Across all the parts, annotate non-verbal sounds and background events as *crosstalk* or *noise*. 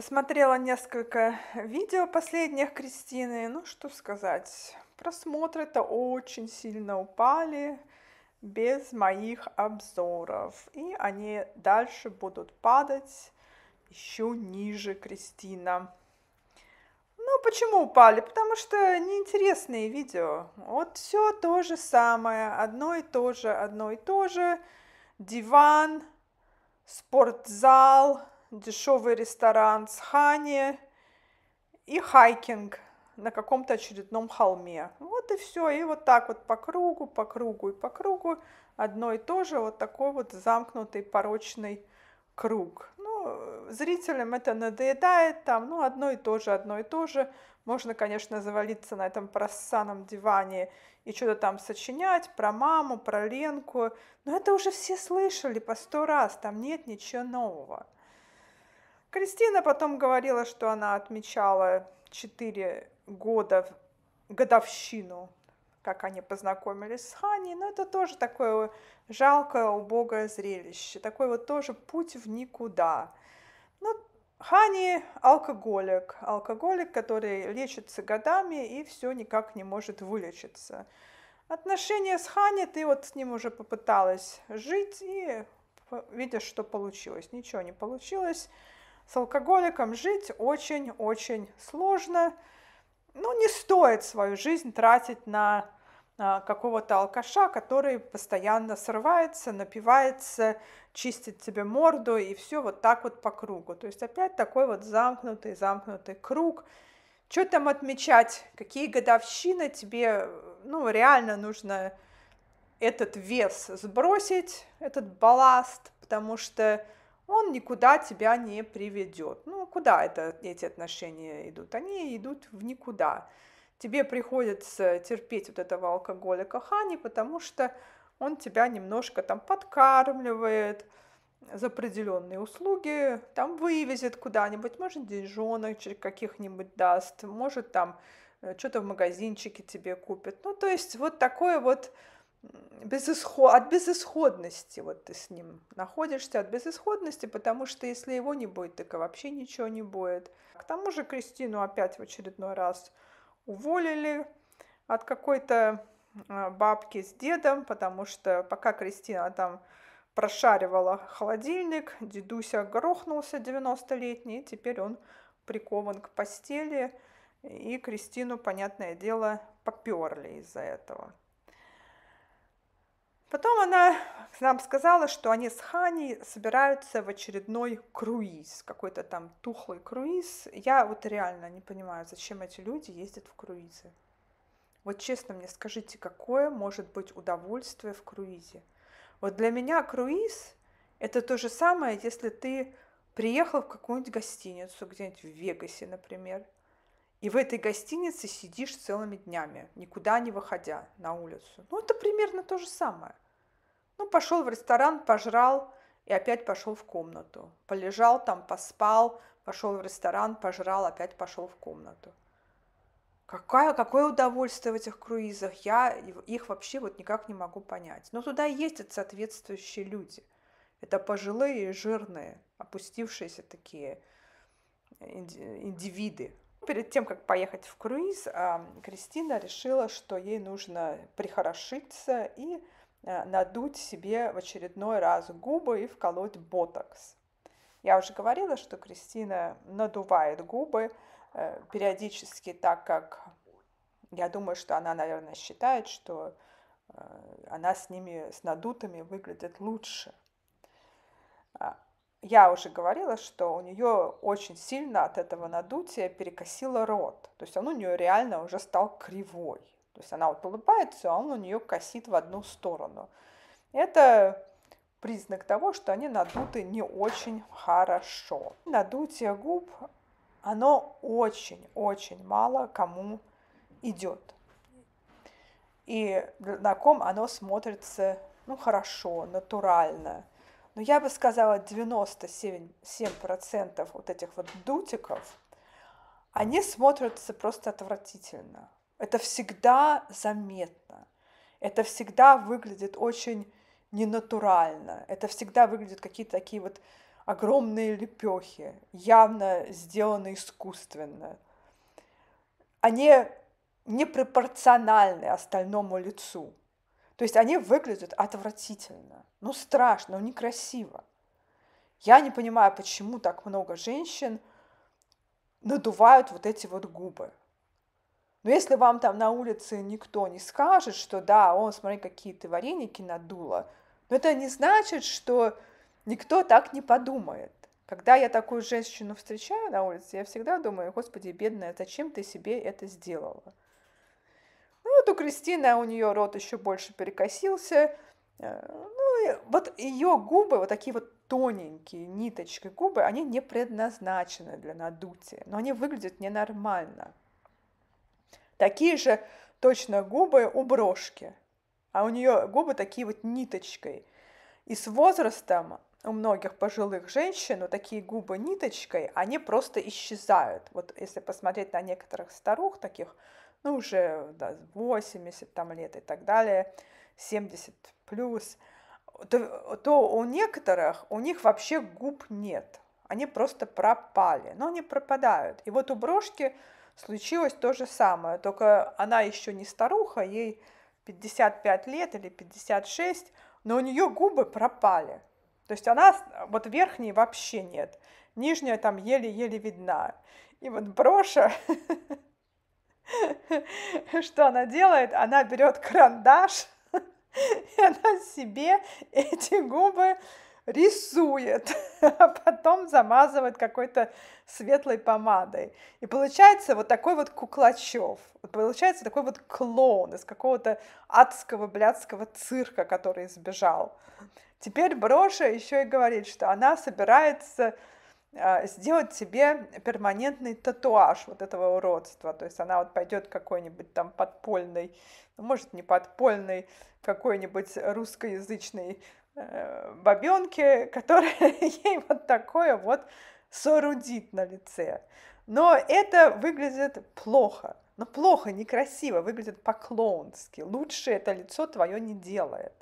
Посмотрела несколько видео последних Кристины. Ну, что сказать. Просмотры-то очень сильно упали без моих обзоров. И они дальше будут падать еще ниже Кристина. Ну, почему упали? Потому что неинтересные видео. Вот все то же самое, одно и то же, одно и то же. Диван, спортзал, дешевый ресторан с хани и хайкинг на каком-то очередном холме. Вот и все. И вот так вот по кругу, по кругу и по кругу одно и то же. Вот такой вот замкнутый порочный круг. Ну, зрителям это надоедает, там, ну, одно и то же, одно и то же. Можно, конечно, завалиться на этом просаном диване и что-то там сочинять про маму, про Ленку, но это уже все слышали по сто раз, там нет ничего нового. Кристина потом говорила, что она отмечала 4 года, годовщину, как они познакомились с Ханей, но это тоже такое жалкое, убогое зрелище, такой вот тоже путь в никуда. Ну, Хани алкоголик, алкоголик, который лечится годами и все никак не может вылечиться. Отношения с Хани, ты вот с ним уже попыталась жить и видишь, что получилось. Ничего не получилось. С алкоголиком жить очень-очень сложно. Ну, не стоит свою жизнь тратить на а, какого-то алкаша, который постоянно срывается, напивается, чистит тебе морду и все вот так вот по кругу. То есть опять такой вот замкнутый, замкнутый круг. Что там отмечать? Какие годовщины тебе, ну, реально нужно этот вес сбросить, этот балласт, потому что он никуда тебя не приведет. Ну, куда это, эти отношения идут? Они идут в никуда. Тебе приходится терпеть вот этого алкоголика Хани, потому что он тебя немножко там подкармливает за определенные услуги, там вывезет куда-нибудь, может, деньжоночек каких-нибудь даст, может, там э, что-то в магазинчике тебе купит. Ну, то есть вот такое вот безысход... от безысходности вот ты с ним находишься, от безысходности, потому что если его не будет, так и вообще ничего не будет. К тому же Кристину опять в очередной раз уволили от какой-то а, бабки с дедом, потому что пока Кристина там прошаривала холодильник, дедуся грохнулся 90-летний, теперь он прикован к постели, и Кристину, понятное дело, поперли из-за этого. Потом она нам сказала, что они с Хани собираются в очередной круиз, какой-то там тухлый круиз. Я вот реально не понимаю, зачем эти люди ездят в круизы. Вот честно мне скажите, какое может быть удовольствие в круизе? Вот для меня круиз – это то же самое, если ты приехал в какую-нибудь гостиницу, где-нибудь в Вегасе, например, и в этой гостинице сидишь целыми днями, никуда не выходя на улицу. Ну, это примерно то же самое. Ну, пошел в ресторан, пожрал и опять пошел в комнату. Полежал там, поспал, пошел в ресторан, пожрал, опять пошел в комнату. Какое, какое удовольствие в этих круизах, я их вообще вот никак не могу понять. Но туда ездят соответствующие люди. Это пожилые, жирные, опустившиеся такие э, индивиды. Перед тем, как поехать в круиз, а, Кристина решила, что ей нужно прихорошиться и Э, надуть себе в очередной раз губы и вколоть ботокс. Я уже говорила, что Кристина надувает губы э, периодически, так как я думаю, что она, наверное, считает, что э, она с ними, с надутыми выглядит лучше. А, я уже говорила, что у нее очень сильно от этого надутия перекосило рот. То есть он у нее реально уже стал кривой. То есть она вот улыбается, а он у нее косит в одну сторону. Это признак того, что они надуты не очень хорошо. Надутие губ, оно очень-очень мало кому идет. И на ком оно смотрится, ну, хорошо, натурально. Но я бы сказала, 97% вот этих вот дутиков, они смотрятся просто отвратительно это всегда заметно, это всегда выглядит очень ненатурально, это всегда выглядят какие-то такие вот огромные лепехи, явно сделаны искусственно. Они непропорциональны остальному лицу. То есть они выглядят отвратительно, ну страшно, ну некрасиво. Я не понимаю, почему так много женщин надувают вот эти вот губы. Но если вам там на улице никто не скажет, что да, он, смотри, какие ты вареники надула, но это не значит, что никто так не подумает. Когда я такую женщину встречаю на улице, я всегда думаю, господи, бедная, зачем ты себе это сделала? Ну вот у Кристины, у нее рот еще больше перекосился. Э, ну, вот ее губы, вот такие вот тоненькие ниточки губы, они не предназначены для надутия, но они выглядят ненормально. Такие же точно губы у брошки. А у нее губы такие вот ниточкой. И с возрастом у многих пожилых женщин вот такие губы ниточкой, они просто исчезают. Вот если посмотреть на некоторых старух таких, ну уже да, 80 там лет и так далее, 70 плюс, то, то у некоторых, у них вообще губ нет. Они просто пропали, но они пропадают. И вот у брошки случилось то же самое, только она еще не старуха, ей 55 лет или 56, но у нее губы пропали. То есть она, вот верхней вообще нет, нижняя там еле-еле видна. И вот броша, *laughs* что она делает? Она берет карандаш, *laughs* и она себе эти губы рисует, *laughs* а потом замазывает какой-то светлой помадой. И получается вот такой вот куклачев, получается такой вот клоун из какого-то адского блядского цирка, который сбежал. Теперь Броша еще и говорит, что она собирается а, сделать себе перманентный татуаж вот этого уродства. То есть она вот пойдет какой-нибудь там подпольный, ну, может, не подпольный, какой-нибудь русскоязычный Э, бабенки, *laughs* которая *laughs* ей вот такое вот соорудит на лице. Но это выглядит плохо. Но ну, плохо, некрасиво, выглядит по-клоунски. Лучше это лицо твое не делает.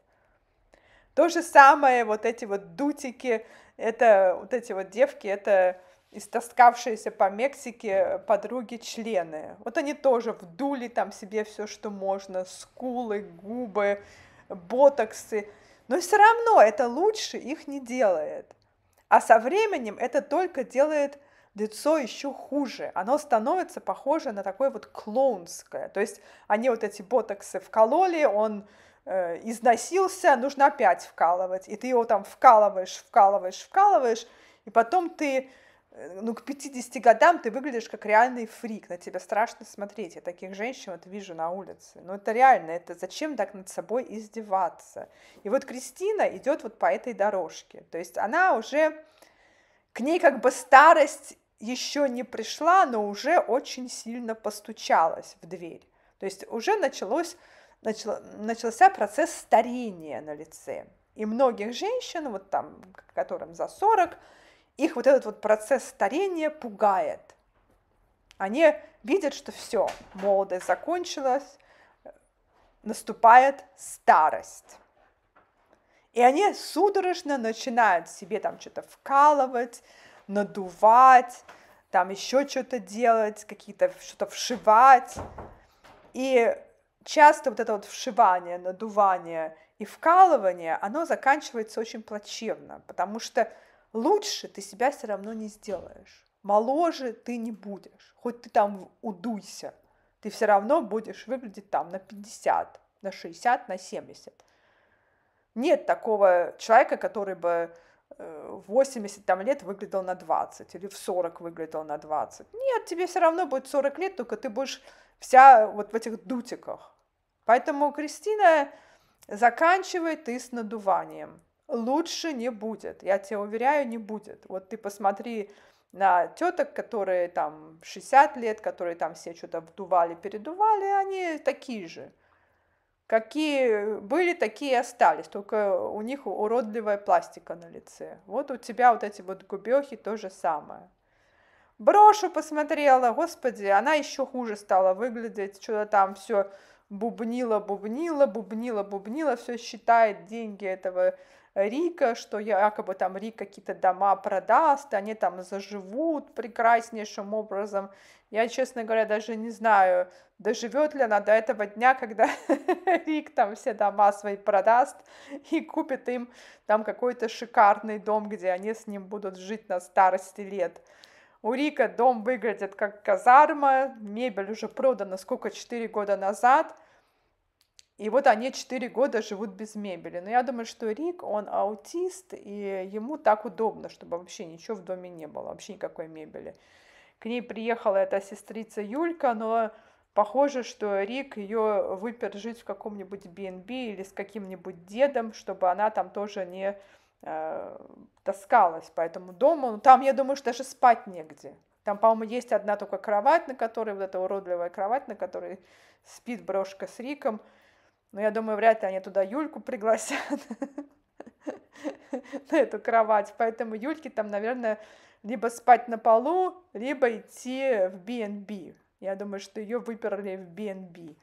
То же самое вот эти вот дутики, это вот эти вот девки, это истоскавшиеся по Мексике подруги-члены. Вот они тоже вдули там себе все, что можно, скулы, губы, ботоксы но все равно это лучше их не делает. А со временем это только делает лицо еще хуже. Оно становится похоже на такое вот клоунское. То есть они вот эти ботоксы вкололи, он э, износился, нужно опять вкалывать. И ты его там вкалываешь, вкалываешь, вкалываешь, и потом ты Э, ну, к 50 годам ты выглядишь как реальный фрик, на тебя страшно смотреть. Я таких женщин вот вижу на улице. Ну, это реально, это зачем так над собой издеваться? И вот Кристина идет вот по этой дорожке. То есть она уже, к ней как бы старость еще не пришла, но уже очень сильно постучалась в дверь. То есть уже началось, начало, начался процесс старения на лице. И многих женщин, вот там, которым за 40, их вот этот вот процесс старения пугает. Они видят, что все, молодость закончилась, наступает старость. И они судорожно начинают себе там что-то вкалывать, надувать, там еще что-то делать, какие-то что-то вшивать. И часто вот это вот вшивание, надувание и вкалывание, оно заканчивается очень плачевно, потому что лучше ты себя все равно не сделаешь. Моложе ты не будешь. Хоть ты там удуйся, ты все равно будешь выглядеть там на 50, на 60, на 70. Нет такого человека, который бы э, в 80 там, лет выглядел на 20 или в 40 выглядел на 20. Нет, тебе все равно будет 40 лет, только ты будешь вся вот в этих дутиках. Поэтому Кристина заканчивает и с надуванием лучше не будет. Я тебе уверяю, не будет. Вот ты посмотри на теток, которые там 60 лет, которые там все что-то вдували, передували, они такие же. Какие были, такие и остались, только у них уродливая пластика на лице. Вот у тебя вот эти вот губехи то же самое. Брошу посмотрела, господи, она еще хуже стала выглядеть, что-то там все бубнила, бубнила, бубнила, бубнила, все считает деньги этого Рика, что якобы там Рик какие-то дома продаст, они там заживут прекраснейшим образом. Я, честно говоря, даже не знаю, доживет ли она до этого дня, когда *laughs* Рик там все дома свои продаст и купит им там какой-то шикарный дом, где они с ним будут жить на старости лет. У Рика дом выглядит как казарма, мебель уже продана сколько, 4 года назад – и вот они 4 года живут без мебели. Но я думаю, что Рик, он аутист, и ему так удобно, чтобы вообще ничего в доме не было, вообще никакой мебели. К ней приехала эта сестрица Юлька, но похоже, что Рик ее выпер жить в каком-нибудь BNB или с каким-нибудь дедом, чтобы она там тоже не э, таскалась по этому дому. Ну, там, я думаю, что даже спать негде. Там, по-моему, есть одна только кровать, на которой, вот эта уродливая кровать, на которой спит брошка с Риком. Но ну, я думаю, вряд ли они туда Юльку пригласят *laughs* на эту кровать. Поэтому Юльке там, наверное, либо спать на полу, либо идти в B&B. Я думаю, что ее выперли в B&B.